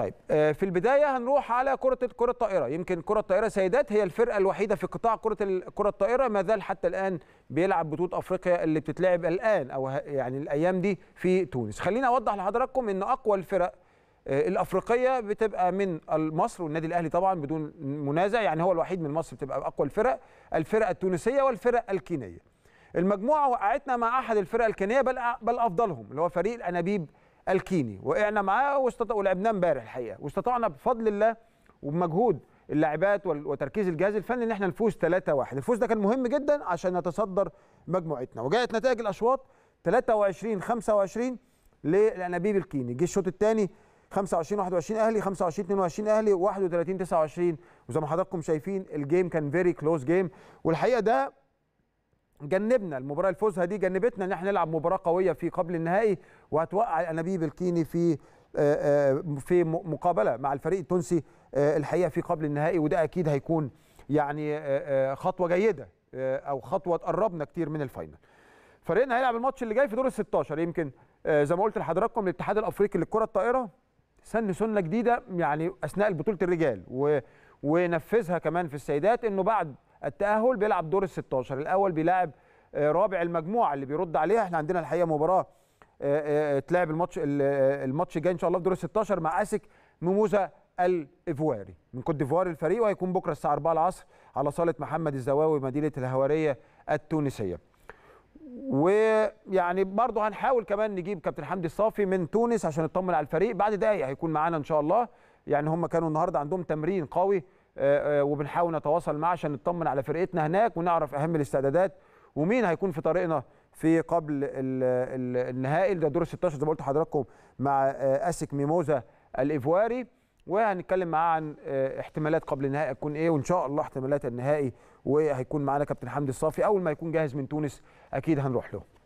طيب آه، في البدايه هنروح على كره كره الطائره يمكن كره الطائره سيدات هي الفرقه الوحيده في قطاع كره كره الطائره ما زال حتى الان بيلعب بطوله افريقيا اللي بتتلعب الان او يعني الايام دي في تونس خليني اوضح لحضراتكم ان اقوى الفرق آه، الافريقيه بتبقى من مصر والنادي الاهلي طبعا بدون منازع يعني هو الوحيد من مصر بتبقى اقوى الفرق الفرق التونسيه والفرق الكينيه المجموعه وقعتنا مع احد الفرق الكينيه بل بل افضلهم اللي هو فريق الانابيب الكيني وقعنا معاه واستطاع ولعبناه امبارح الحقيقه واستطعنا بفضل الله وبمجهود اللاعبات وتركيز الجهاز الفني ان احنا نفوز 3-1 الفوز ده كان مهم جدا عشان نتصدر مجموعتنا وجاءت نتائج الاشواط 23 25 للانابيب الكيني جه الشوط الثاني 25 21 اهلي 25 22 اهلي 31 29 وزي ما حضراتكم شايفين الجيم كان فيري كلوز جيم والحقيقه ده جنبنا المباراه الفوزها دي جنبتنا ان احنا نلعب مباراه قويه في قبل النهائي وهتوقع الانابيب الكيني في آه، آه، في مقابله مع الفريق التونسي آه، الحقيقه في قبل النهائي وده اكيد هيكون يعني خطوه جيده او خطوه تقربنا كتير من الفاينل فريقنا هيلعب الماتش اللي جاي في دور ال 16 يمكن زي ما قلت لحضراتكم الاتحاد الافريقي للكره الطائره سن سنه جديده يعني اثناء بطوله الرجال ونفذها كمان في السيدات انه بعد التاهل بيلعب دور ال 16 الاول بيلاعب آه، رابع المجموعه اللي بيرد عليها احنا عندنا الحقيقه مباراه آه، آه، تلعب الماتش الماتش الجاي ان شاء الله في دور ال 16 مع اسك ميموزا الايفواري من كوت ديفوار الفريق وهيكون بكره الساعه 4 العصر على صاله محمد الزواوي مدينه الهواريه التونسيه ويعني برضه هنحاول كمان نجيب كابتن حمدي الصافي من تونس عشان نطمن على الفريق بعد دقايق هيكون معانا ان شاء الله يعني هم كانوا النهارده عندهم تمرين قوي آه، آه، وبنحاول نتواصل معاه عشان نطمن على فرقتنا هناك ونعرف اهم الاستعدادات ومين هيكون في طريقنا في قبل النهائي ده دور 16 زي ما قلت لحضراتكم مع آه، اسك ميموزا الايفواري وهنتكلم معاه عن احتمالات قبل النهائي هتكون ايه وان شاء الله احتمالات النهائي وهيكون معانا كابتن حمدي الصافي اول ما يكون جاهز من تونس اكيد هنروح له